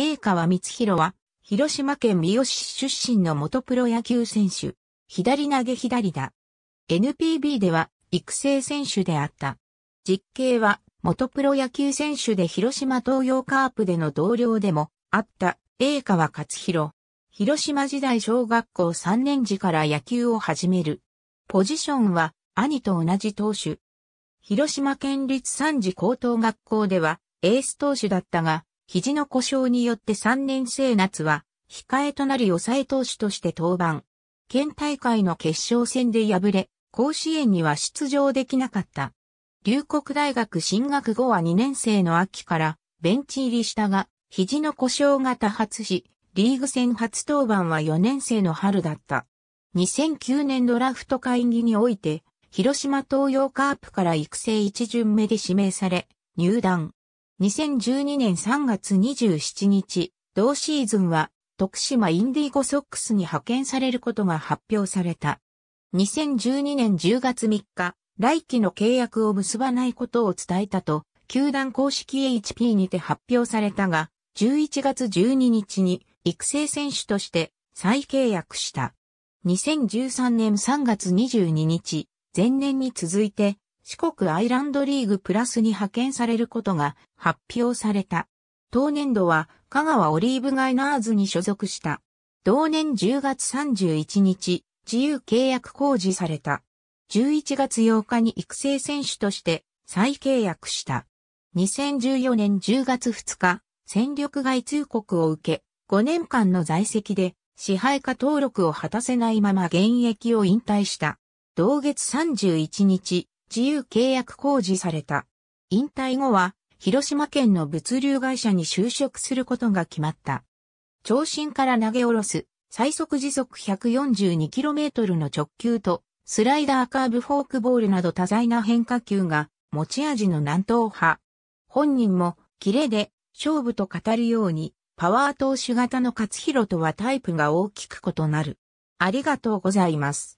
栄川光弘は、広島県三次市出身の元プロ野球選手、左投げ左打。NPB では育成選手であった。実刑は元プロ野球選手で広島東洋カープでの同僚でもあった栄川勝弘。広島時代小学校3年時から野球を始める。ポジションは兄と同じ投手。広島県立三次高等学校ではエース投手だったが、肘の故障によって3年生夏は、控えとなり抑え投手として登板。県大会の決勝戦で敗れ、甲子園には出場できなかった。龍谷大学進学後は2年生の秋からベンチ入りしたが、肘の故障が多発し、リーグ戦初登板は4年生の春だった。2009年ドラフト会議において、広島東洋カープから育成一巡目で指名され、入団。2012年3月27日、同シーズンは徳島インディーゴソックスに派遣されることが発表された。2012年10月3日、来期の契約を結ばないことを伝えたと、球団公式 HP にて発表されたが、11月12日に育成選手として再契約した。2013年3月22日、前年に続いて四国アイランドリーグプラスに派遣されることが発表された。当年度は香川オリーブガイナーズに所属した。同年10月31日、自由契約公示された。11月8日に育成選手として再契約した。2014年10月2日、戦力外通告を受け、5年間の在籍で支配下登録を果たせないまま現役を引退した。同月31日、自由契約工事された。引退後は、広島県の物流会社に就職することが決まった。長身から投げ下ろす、最速時速 142km の直球と、スライダーカーブフォークボールなど多彩な変化球が持ち味の南東派。本人も、キレで勝負と語るように、パワー投手型の勝弘とはタイプが大きく異なる。ありがとうございます。